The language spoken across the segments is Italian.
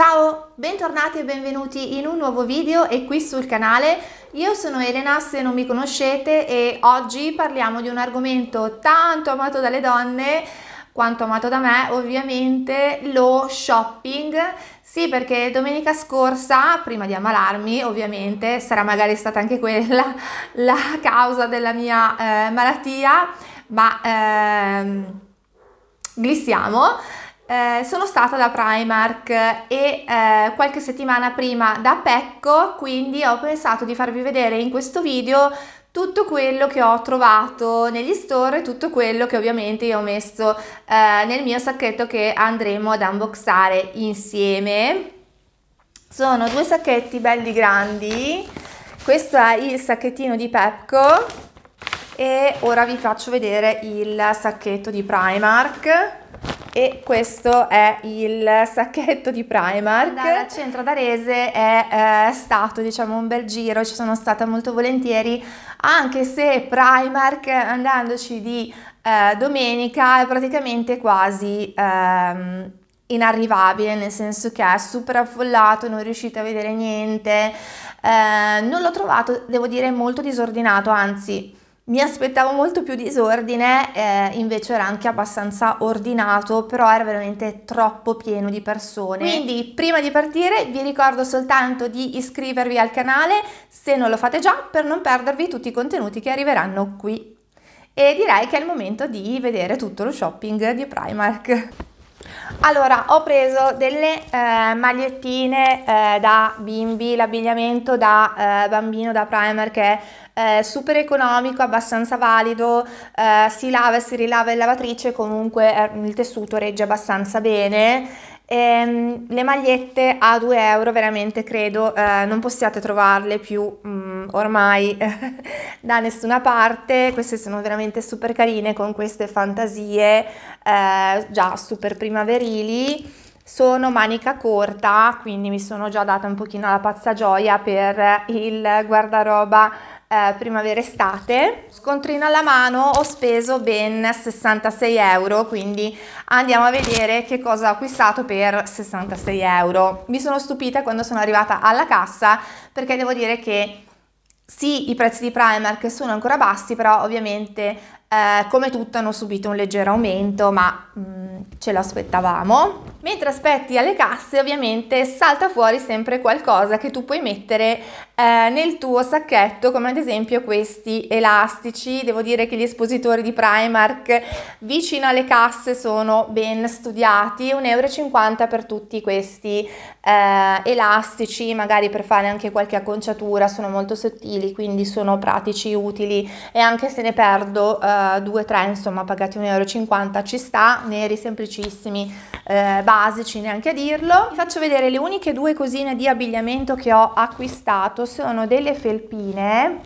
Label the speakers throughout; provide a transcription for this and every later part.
Speaker 1: Ciao, bentornati e benvenuti in un nuovo video e qui sul canale. Io sono Elena se non mi conoscete e oggi parliamo di un argomento tanto amato dalle donne quanto amato da me, ovviamente lo shopping. Sì, perché domenica scorsa, prima di ammalarmi, ovviamente, sarà magari stata anche quella la causa della mia eh, malattia, ma ehm, glissiamo eh, sono stata da Primark e eh, qualche settimana prima da Pecco, quindi ho pensato di farvi vedere in questo video tutto quello che ho trovato negli store, e tutto quello che ovviamente io ho messo eh, nel mio sacchetto che andremo ad unboxare insieme. Sono due sacchetti belli grandi, questo è il sacchettino di Pepco e ora vi faccio vedere il sacchetto di Primark e questo è il sacchetto di Primark. Dalla centro d'Arese è eh, stato diciamo un bel giro, ci sono stata molto volentieri, anche se Primark andandoci di eh, domenica è praticamente quasi... Ehm, inarrivabile, nel senso che è super affollato, non riuscite a vedere niente. Eh, non l'ho trovato, devo dire, molto disordinato, anzi mi aspettavo molto più disordine, eh, invece era anche abbastanza ordinato, però era veramente troppo pieno di persone. Quindi prima di partire vi ricordo soltanto di iscrivervi al canale se non lo fate già per non perdervi tutti i contenuti che arriveranno qui. E direi che è il momento di vedere tutto lo shopping di Primark. Allora, ho preso delle eh, magliettine eh, da bimbi, l'abbigliamento da eh, bambino da primer che è eh, super economico, abbastanza valido, eh, si lava e si rilava in lavatrice, comunque eh, il tessuto regge abbastanza bene. E, ehm, le magliette a 2 euro veramente credo non possiate trovarle più mh, mm, ormai da nessuna parte, queste sono veramente super carine con queste fantasie eh, già super primaverili, sono manica corta, quindi mi sono già data un pochino la pazza gioia per il guardaroba eh, primavera-estate. Scontrino alla mano ho speso ben 66 euro, quindi andiamo a vedere che cosa ho acquistato per 66 euro. Mi sono stupita quando sono arrivata alla cassa perché devo dire che sì, i prezzi di Primark sono ancora bassi, però ovviamente eh, come tutto hanno subito un leggero aumento, ma mh, mm, ce l'aspettavamo. Mentre aspetti alle casse, ovviamente salta fuori sempre qualcosa che tu puoi mettere eh, nel tuo sacchetto, come ad esempio questi elastici. Devo dire che gli espositori di Primark vicino alle casse sono ben studiati, 1,50 euro per tutti questi eh, elastici, magari per fare anche qualche acconciatura, sono molto sottili, quindi sono pratici, utili e anche se ne perdo eh, due 2-3 insomma pagati 1,50 euro ci sta, neri semplicissimi, eh, basici neanche a dirlo. Vi faccio vedere le uniche due cosine di abbigliamento che ho acquistato, sono delle felpine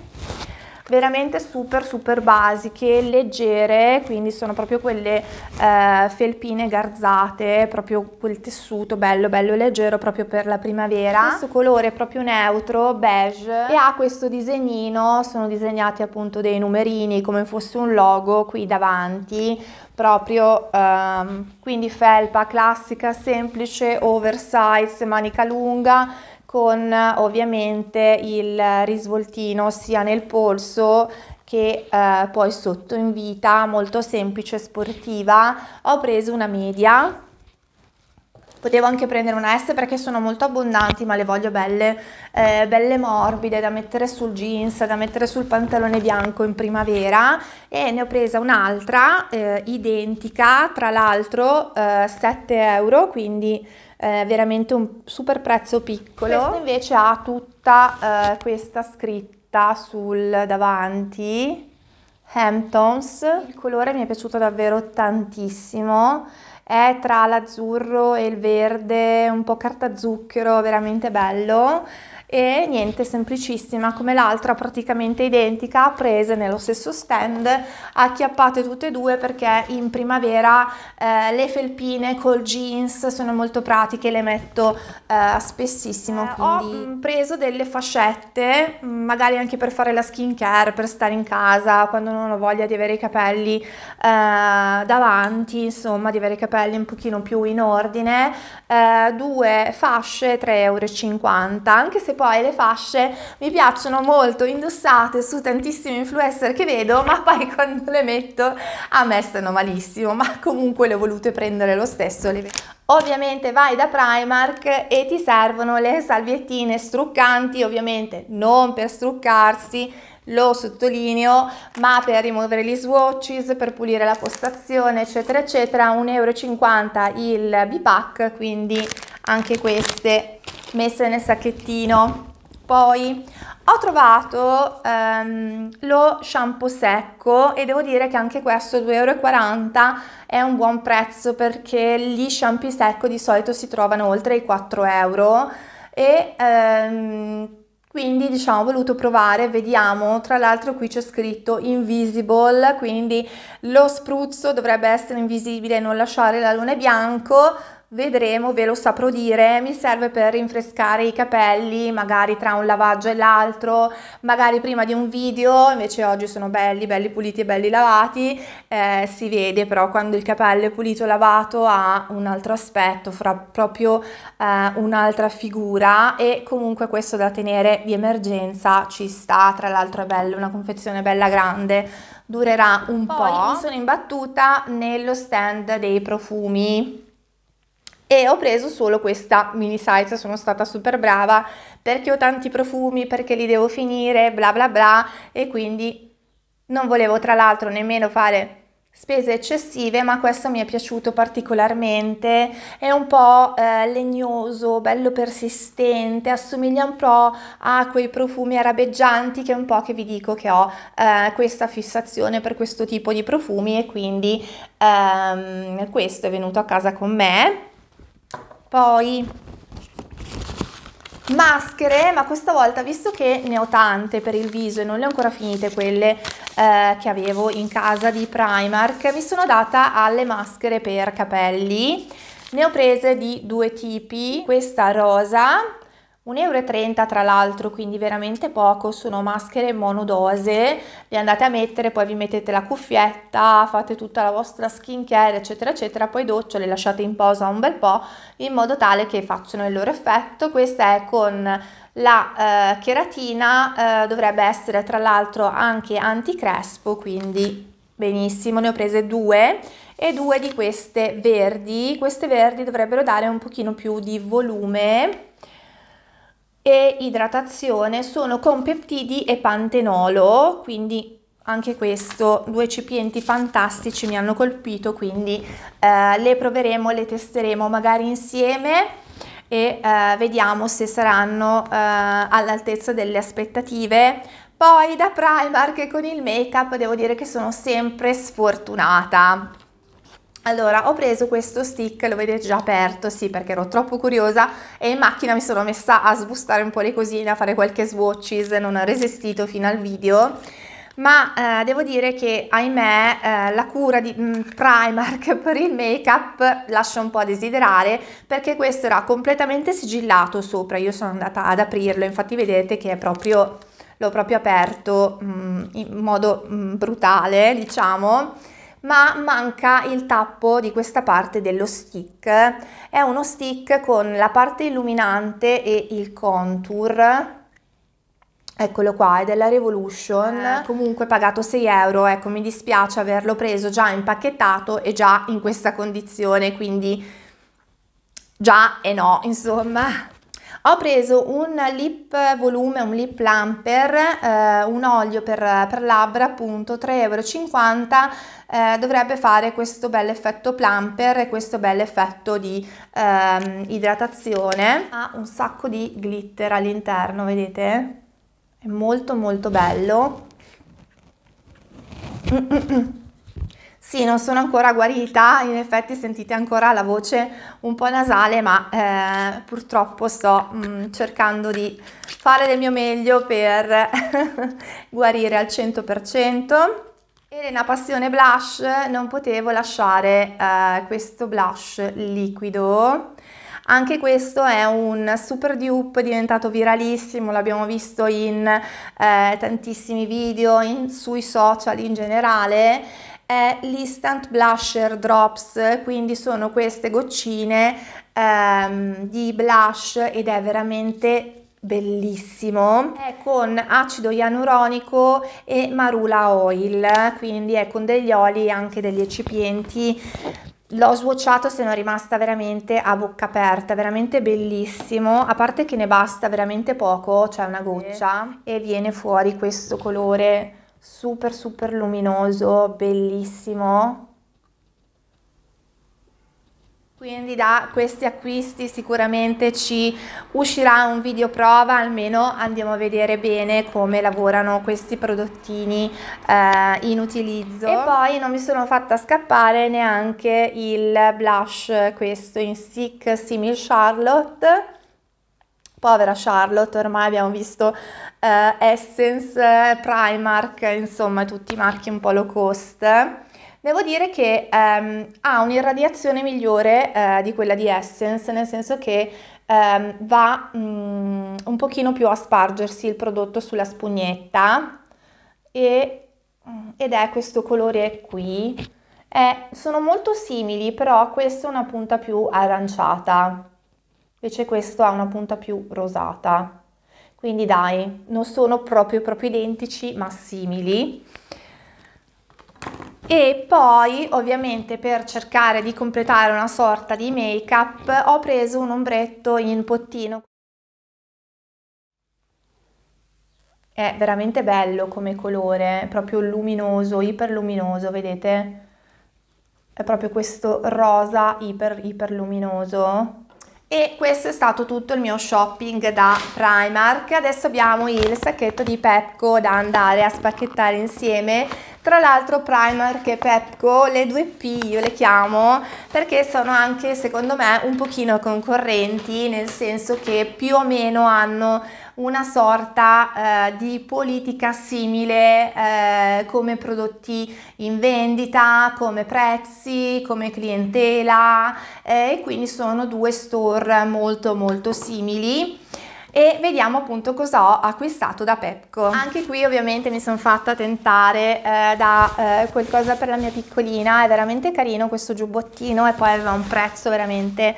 Speaker 1: veramente super super basiche, leggere, quindi sono proprio quelle eh, felpine garzate, proprio quel tessuto bello bello leggero proprio per la primavera. Questo colore è proprio neutro, beige e ha questo disegnino, sono disegnati appunto dei numerini come fosse un logo qui davanti, proprio ehm, quindi felpa classica, semplice, oversize, manica lunga con ovviamente il risvoltino sia nel polso che eh, poi sotto in vita, molto semplice, sportiva. Ho preso una media Potevo anche prendere una S perché sono molto abbondanti, ma le voglio belle, eh, belle, morbide da mettere sul jeans, da mettere sul pantalone bianco in primavera. E ne ho presa un'altra eh, identica, tra l'altro eh, 7 euro, quindi eh, veramente un super prezzo piccolo. Questa invece ha tutta eh, questa scritta sul davanti, Hamptons, il colore mi è piaciuto davvero tantissimo, è tra l'azzurro e il verde, un po' carta zucchero, veramente bello e niente, semplicissima come l'altra, praticamente identica, prese nello stesso stand, acchiappate tutte e due perché in primavera eh, le felpine col jeans sono molto pratiche, le metto eh, spessissimo. Eh, quindi... Ho preso delle fascette, magari anche per fare la skin care, per stare in casa, quando non ho voglia di avere i capelli eh, davanti, insomma di avere i capelli un pochino più in ordine, eh, due fasce 3,50 euro, anche se poi poi le fasce mi piacciono molto indossate su tantissimi influencer che vedo, ma poi quando le metto a me stanno malissimo, ma comunque le ho volute prendere lo stesso. Ovviamente vai da Primark e ti servono le salviettine struccanti, ovviamente non per struccarsi, lo sottolineo, ma per rimuovere gli swatches, per pulire la postazione, eccetera, eccetera, 1,50 euro il b-pack quindi anche queste messe nel sacchettino. Poi ho trovato um, lo shampoo secco e devo dire che anche questo 2,40 euro è un buon prezzo perché gli shampoo secco di solito si trovano oltre i 4 euro e um, quindi diciamo ho voluto provare, vediamo, tra l'altro qui c'è scritto invisible, quindi lo spruzzo dovrebbe essere invisibile, e non lasciare la luna bianco, Vedremo, ve lo saprò dire, mi serve per rinfrescare i capelli, magari tra un lavaggio e l'altro, magari prima di un video, invece oggi sono belli, belli puliti e belli lavati, eh, si vede però quando il capello è pulito e lavato ha un altro aspetto, fra proprio eh, un'altra figura e comunque questo da tenere di emergenza ci sta, tra l'altro è bello, una confezione bella grande, durerà un Poi po'. Poi mi sono imbattuta nello stand dei profumi e ho preso solo questa mini size, sono stata super brava perché ho tanti profumi, perché li devo finire, bla bla bla e quindi non volevo tra l'altro nemmeno fare spese eccessive ma questo mi è piaciuto particolarmente è un po' eh, legnoso bello persistente assomiglia un po' a quei profumi arabeggianti che è un po' che vi dico che ho eh, questa fissazione per questo tipo di profumi e quindi ehm, questo è venuto a casa con me poi maschere, ma questa volta visto che ne ho tante per il viso e non le ho ancora finite quelle eh, che avevo in casa di Primark, mi sono data alle maschere per capelli. Ne ho prese di due tipi, questa rosa 1,30 euro tra l'altro, quindi veramente poco, sono maschere monodose, le andate a mettere, poi vi mettete la cuffietta, fate tutta la vostra skincare, eccetera, eccetera, poi doccio, le lasciate in posa un bel po' in modo tale che facciano il loro effetto. Questa è con la eh, cheratina, eh, dovrebbe essere tra l'altro anche anticrespo, quindi benissimo, ne ho prese due e due di queste verdi, queste verdi dovrebbero dare un pochino più di volume e idratazione sono con peptidi e pantenolo, quindi anche questo, due cipienti fantastici mi hanno colpito, quindi eh, le proveremo, le testeremo magari insieme e eh, vediamo se saranno eh, all'altezza delle aspettative. Poi da Primark con il make-up devo dire che sono sempre sfortunata. Allora, ho preso questo stick, lo vedete già aperto, sì, perché ero troppo curiosa e in macchina mi sono messa a sbustare un po' le cosine, a fare qualche swatches, non ho resistito fino al video ma eh, devo dire che ahimè eh, la cura di mh, mm, Primark per il make up lascia un po' a desiderare perché questo era completamente sigillato sopra io sono andata ad aprirlo infatti vedete che è proprio l'ho proprio aperto mh, mm, in modo mh, mm, brutale diciamo ma manca il tappo di questa parte dello stick. È uno stick con la parte illuminante e il contour Eccolo qua, è della Revolution, eh, comunque pagato 6 euro, ecco mi dispiace averlo preso già impacchettato e già in questa condizione, quindi già e no, insomma. Ho preso un lip volume, un lip lamper, eh, un olio per, per labbra appunto, 3,50 euro, eh, dovrebbe fare questo bel effetto plumper e questo bel effetto di ehm, idratazione. Ha un sacco di glitter all'interno, vedete? È molto molto bello. Mm -mm. mm. Sì, non sono ancora guarita, in effetti sentite ancora la voce un po' nasale, ma eh, purtroppo sto mh, mm, cercando di fare del mio meglio per guarire al 100%. Elena Passione Blush, non potevo lasciare eh, questo blush liquido. Anche questo è un super dupe diventato viralissimo, l'abbiamo visto in eh, tantissimi video, in, sui social in generale è l'Instant Blusher Drops, quindi sono queste goccine ehm, di blush ed è veramente bellissimo è con acido ianuronico e marula oil quindi è con degli oli e anche degli eccipienti l'ho swatchato sono rimasta veramente a bocca aperta veramente bellissimo a parte che ne basta veramente poco c'è cioè una goccia e viene fuori questo colore super super luminoso, bellissimo. Quindi da questi acquisti sicuramente ci uscirà un video prova, almeno andiamo a vedere bene come lavorano questi prodottini eh, in utilizzo. E poi non mi sono fatta scappare neanche il blush, questo in Stick Simil Charlotte Povera Charlotte, ormai abbiamo visto eh, Essence, eh, Primark, insomma tutti i marchi un po' low cost. Devo dire che ehm, ha un'irradiazione migliore eh, di quella di Essence, nel senso che ehm, va mm, un pochino più a spargersi il prodotto sulla spugnetta e, mm, ed è questo colore qui. Eh, sono molto simili, però questa è una punta più aranciata invece questo ha una punta più rosata. Quindi dai, non sono proprio, proprio identici ma simili. E poi ovviamente per cercare di completare una sorta di make up ho preso un ombretto in pottino. È veramente bello come colore, proprio luminoso, iperluminoso, vedete? È proprio questo rosa iper, iperluminoso. E questo è stato tutto il mio shopping da Primark. Adesso abbiamo il sacchetto di Pepco da andare a spacchettare insieme. Tra l'altro Primark e Pepco, le due P io le chiamo perché sono anche secondo me un pochino concorrenti, nel senso che più o meno hanno una sorta eh, di politica simile eh, come prodotti in vendita, come prezzi, come clientela eh, e quindi sono due store molto molto simili e vediamo appunto cosa ho acquistato da Pepco. Anche qui ovviamente mi sono fatta tentare eh, da eh, qualcosa per la mia piccolina, è veramente carino questo giubbottino e poi aveva un prezzo veramente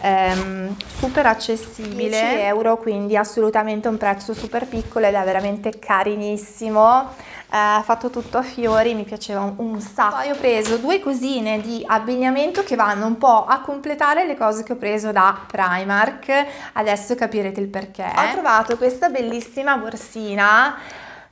Speaker 1: ehm, super accessibile, 10 euro quindi assolutamente un prezzo super piccolo ed è veramente carinissimo eh, fatto tutto a fiori, mi piaceva un, sacco. Poi ho preso due cosine di abbigliamento che vanno un po' a completare le cose che ho preso da Primark, adesso capirete il perché. Ho trovato questa bellissima borsina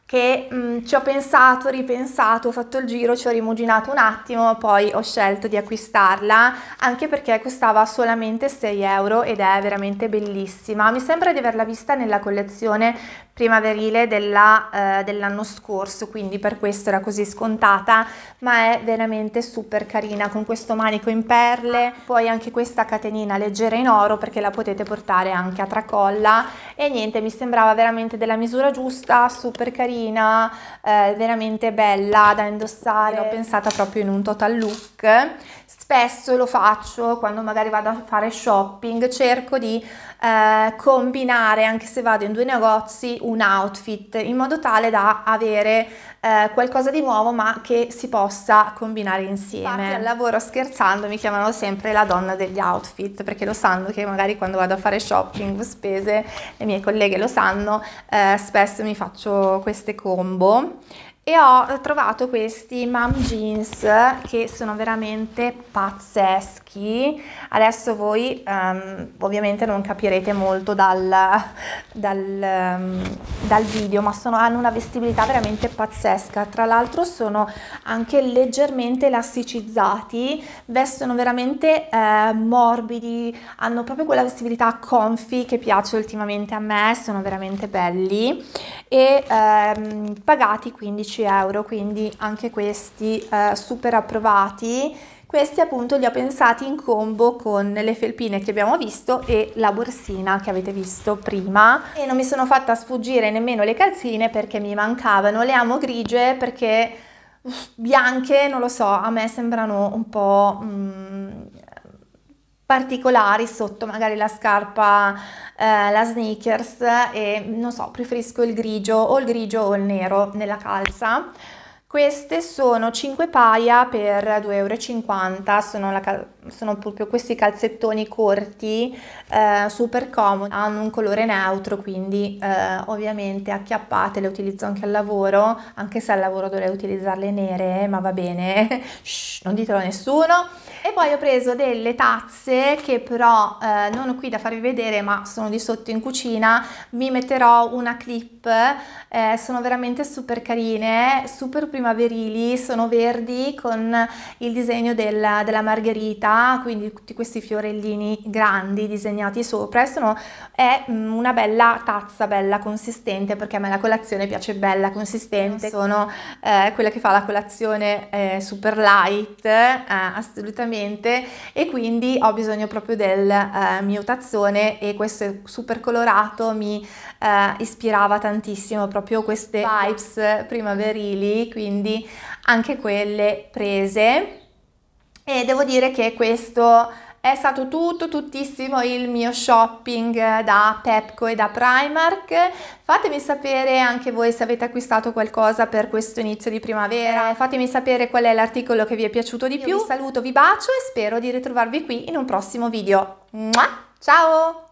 Speaker 1: che mh, mm, ci ho pensato, ripensato, ho fatto il giro, ci ho rimuginato un attimo, poi ho scelto di acquistarla anche perché costava solamente 6 euro ed è veramente bellissima. Mi sembra di averla vista nella collezione primaverile eh, dell'anno eh, dell scorso, quindi per questo era così scontata, ma è veramente super carina con questo manico in perle, poi anche questa catenina leggera in oro perché la potete portare anche a tracolla e niente, mi sembrava veramente della misura giusta, super carina, eh, veramente bella da indossare, ho pensata proprio in un total look, Spesso lo faccio quando magari vado a fare shopping, cerco di eh, combinare, anche se vado in due negozi, un outfit in modo tale da avere eh, qualcosa di nuovo ma che si possa combinare insieme. Infatti al lavoro scherzando mi chiamano sempre la donna degli outfit perché lo sanno che magari quando vado a fare shopping, spese, le mie colleghe lo sanno, eh, spesso mi faccio queste combo e ho trovato questi mom jeans che sono veramente pazzeschi adesso voi um, ovviamente non capirete molto dal, dal, um, dal video ma sono, hanno una vestibilità veramente pazzesca tra l'altro sono anche leggermente elasticizzati vestono veramente eh, morbidi hanno proprio quella vestibilità comfy che piace ultimamente a me sono veramente belli e ehm, pagati 15 15 euro, quindi anche questi eh, super approvati. Questi appunto li ho pensati in combo con le felpine che abbiamo visto e la borsina che avete visto prima e non mi sono fatta sfuggire nemmeno le calzine perché mi mancavano, le amo grigie perché uff, bianche non lo so, a me sembrano un po' mh, mm, particolari sotto magari la scarpa, eh, la sneakers e non so, preferisco il grigio o il grigio o il nero nella calza. Queste sono 5 paia per 2,50 euro, sono, la, sono proprio questi calzettoni corti, eh, super comodi, hanno un colore neutro quindi eh, ovviamente acchiappate, le utilizzo anche al lavoro, anche se al lavoro dovrei utilizzarle nere, ma va bene, Shh, non ditelo a nessuno. E poi ho preso delle tazze che però eh, non ho qui da farvi vedere ma sono di sotto in cucina, mi metterò una clip, eh, sono veramente super carine, super prima primaverili sono verdi con il disegno della, della margherita, quindi tutti questi fiorellini grandi disegnati sopra sono, è mm, una bella tazza, bella consistente perché a me la colazione piace bella consistente, ah, sono eh, quella che fa la colazione eh, super light eh, assolutamente e quindi ho bisogno proprio del eh, mio tazzone e questo è super colorato, mi eh, ispirava tantissimo proprio queste vibes primaverili, quindi anche quelle prese e devo dire che questo è stato tutto, tuttissimo il mio shopping da Pepco e da Primark. Fatemi sapere anche voi se avete acquistato qualcosa per questo inizio di primavera. Fatemi sapere qual è l'articolo che vi è piaciuto di Io più. Vi saluto, vi bacio e spero di ritrovarvi qui in un prossimo video. Ciao!